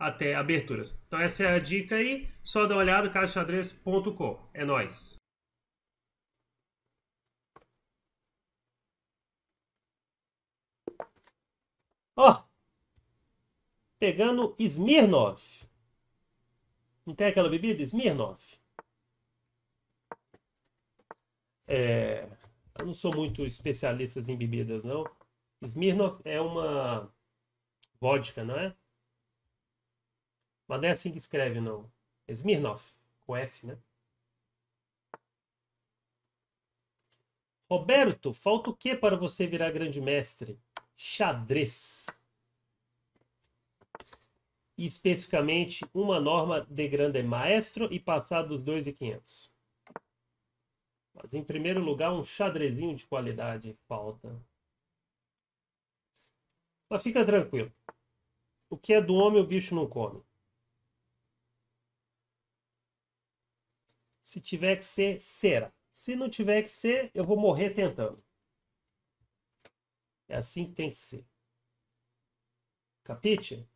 até aberturas. Então essa é a dica aí, só dá uma olhada, caixadrez.com. É nóis! Ó, pegando Smirnov. Não tem aquela bebida? Smirnov. É, eu não sou muito especialista em bebidas, não. Smirnov é uma vodka, não é? Mas não é assim que escreve, não. Smirnov, com F, né? Roberto, falta o que para você virar grande mestre? Xadrez. E especificamente uma norma de grande é maestro e passar dos 2,500. Mas em primeiro lugar, um xadrezinho de qualidade falta. Mas fica tranquilo. O que é do homem, o bicho não come. Se tiver que ser, será. Se não tiver que ser, eu vou morrer tentando. É assim que tem que ser. Capite?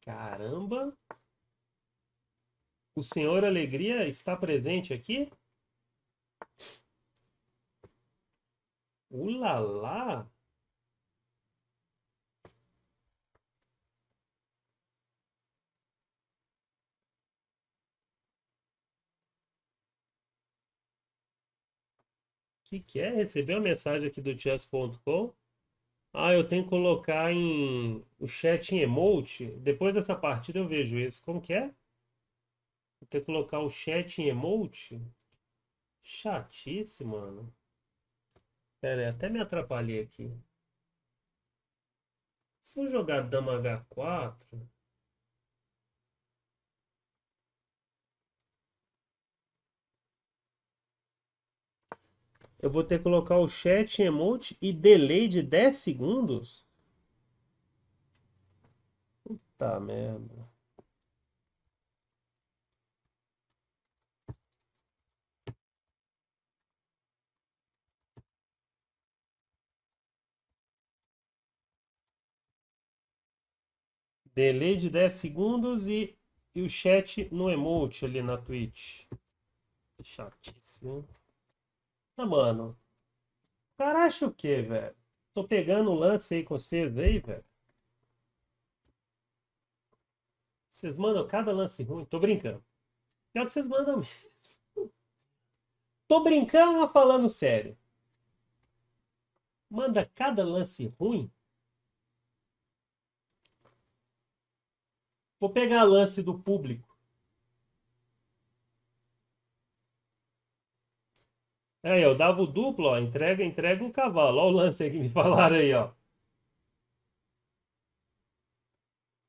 Caramba! O Senhor Alegria está presente aqui? Ulalá! que, que é? Recebeu a mensagem aqui do chess.com? Ah, eu tenho que colocar em o chat em emote. Depois dessa partida eu vejo isso. Como que é? Vou ter que colocar o chat em emote? Chatice, mano. Pera aí, até me atrapalhei aqui. Se eu jogar dama H4... eu vou ter que colocar o chat emote e delay de 10 segundos? Puta merda. Delay de 10 segundos e, e o chat no emote ali na Twitch. Chatíssimo. Ah, mano. O cara acha o quê, velho? Tô pegando o lance aí com vocês aí, velho. Vocês mandam cada lance ruim. Tô brincando. Pior que vocês mandam mesmo. Tô brincando ou falando sério? Manda cada lance ruim? Vou pegar lance do público. É, eu dava o duplo, ó. Entrega, entrega o cavalo. Ó o lance aí que me falaram aí, ó.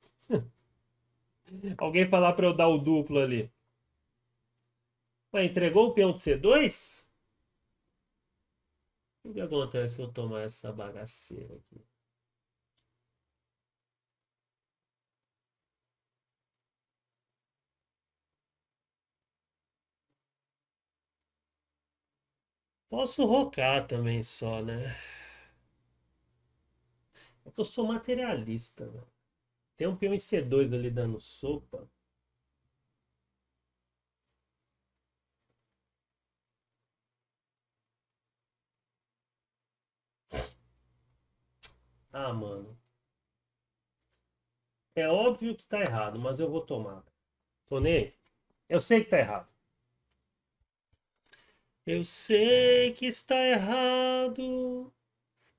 Alguém falar para eu dar o duplo ali. Mas entregou o peão de C2? O que acontece se eu tomar essa bagaceira aqui? Posso rocar também só, né? É que eu sou materialista, velho. Né? Tem um peão em C2 ali dando sopa. Ah, mano. É óbvio que tá errado, mas eu vou tomar. Tô nem. Eu sei que tá errado. Eu sei que está errado.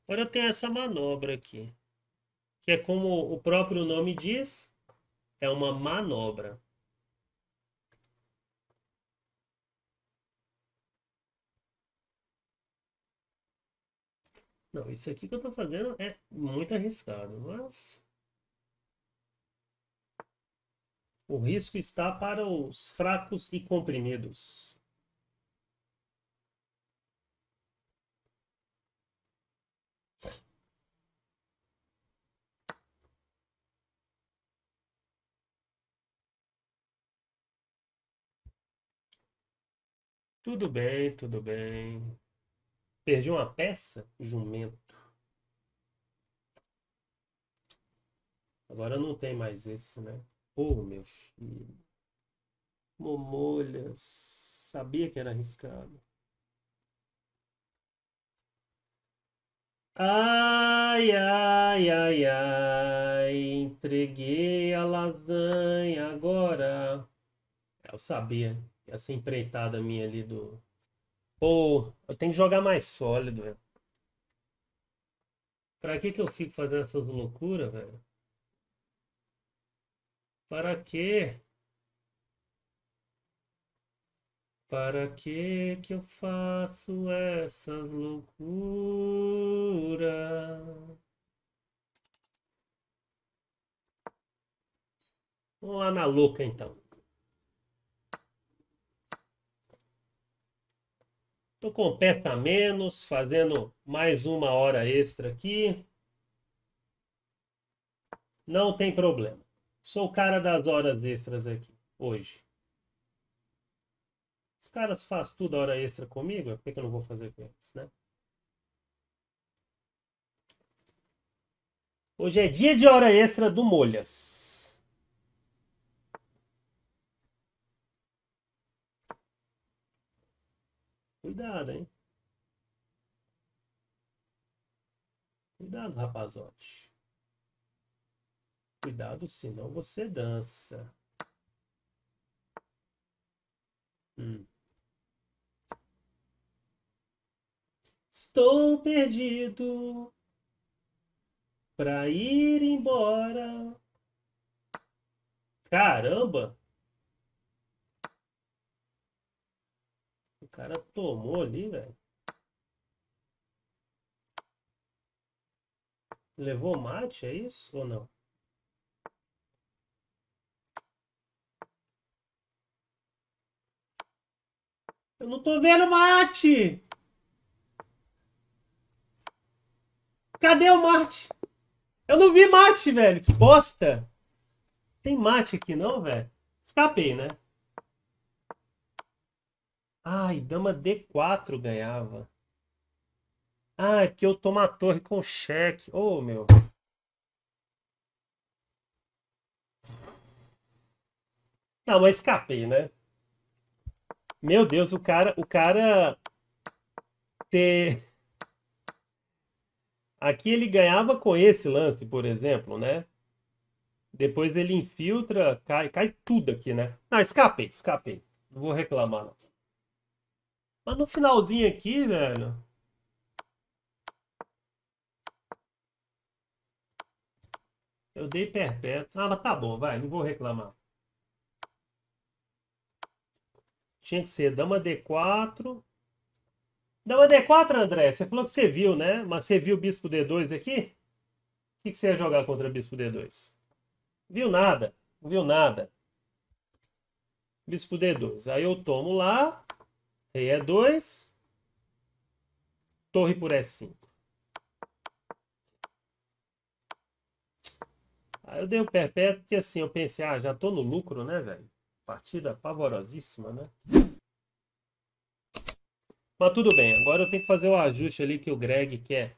Agora tenho essa manobra aqui, que é como o próprio nome diz, é uma manobra. Não, isso aqui que eu estou fazendo é muito arriscado, mas o risco está para os fracos e comprimidos. Tudo bem, tudo bem. Perdi uma peça? Jumento. Agora não tem mais esse, né? Ô, oh, meu filho. Momolhas. Sabia que era arriscado. Ai, ai, ai, ai. Entreguei a lasanha agora. Eu sabia essa empreitada minha ali do. Pô, eu tenho que jogar mais sólido, velho. Pra que que eu fico fazendo essas loucuras, velho? Para que? Para que que eu faço essas loucuras? Vamos lá na louca então. Tô com o pé menos, fazendo mais uma hora extra aqui. Não tem problema. Sou o cara das horas extras aqui, hoje. Os caras fazem tudo hora extra comigo, por que eu não vou fazer com eles, né? Hoje é dia de hora extra do Molhas. Cuidado, hein? Cuidado, rapazote. Cuidado, senão você dança. Hum. Estou perdido para ir embora. Caramba! cara tomou ali, velho. Levou mate, é isso ou não? Eu não tô vendo mate! Cadê o mate? Eu não vi mate, velho. Que bosta! Tem mate aqui não, velho? Escapei, né? Ai, dama D4 ganhava. Ah, é porque eu tomo a torre com cheque. Ô, oh, meu. Não, mas escapei, né? Meu Deus, o cara, o cara ter Aqui ele ganhava com esse lance, por exemplo, né? Depois ele infiltra, cai, cai tudo aqui, né? Não, ah, escapei, escapei. Não vou reclamar, não. Mas no finalzinho aqui, velho. Eu dei perpétuo. Ah, mas tá bom, vai, não vou reclamar. Tinha que ser dama D4. Dama D4, André, você falou que você viu, né? Mas você viu o bispo D2 aqui? O que, você ia jogar contra o bispo D2? Viu nada, viu nada. Bispo D2. Aí eu tomo lá, Rei é 2. Torre por E5. Aí eu dei o perpétuo, porque assim, eu pensei, ah, já tô no lucro, né, velho? Partida pavorosíssima, né? Mas tudo bem, agora eu tenho que fazer o ajuste ali que o Greg quer.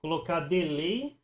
Colocar delay